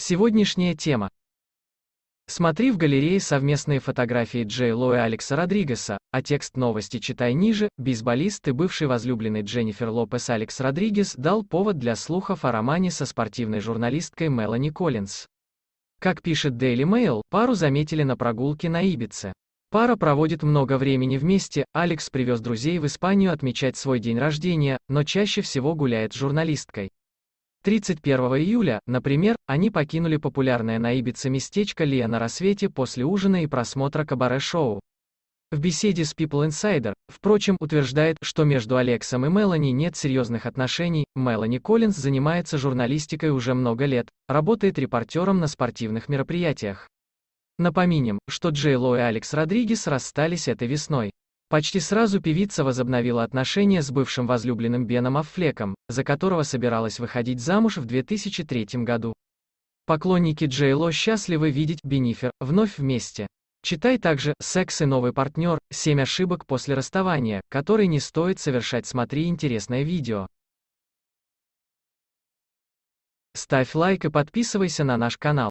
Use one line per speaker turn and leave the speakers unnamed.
Сегодняшняя тема. Смотри в галерее совместные фотографии Джей Ло и Алекса Родригеса, а текст новости читай ниже. Бейсболист и бывший возлюбленный Дженнифер Лопес Алекс Родригес дал повод для слухов о романе со спортивной журналисткой Мелани Коллинз. Как пишет Daily Mail, пару заметили на прогулке на Ибице. Пара проводит много времени вместе, Алекс привез друзей в Испанию отмечать свой день рождения, но чаще всего гуляет с журналисткой. 31 июля, например, они покинули популярное на Ибице местечко Лия на рассвете после ужина и просмотра кабаре-шоу. В беседе с People Insider, впрочем, утверждает, что между Алексом и Мелани нет серьезных отношений, Мелани Коллинз занимается журналистикой уже много лет, работает репортером на спортивных мероприятиях. Напомним, что Джей Ло и Алекс Родригес расстались этой весной. Почти сразу певица возобновила отношения с бывшим возлюбленным Беном Аффлеком, за которого собиралась выходить замуж в 2003 году. Поклонники Джей Ло счастливы видеть Бенифер вновь вместе. Читай также «Секс и новый партнер. Семь ошибок после расставания, которые не стоит совершать. Смотри интересное видео». Ставь лайк и подписывайся на наш канал.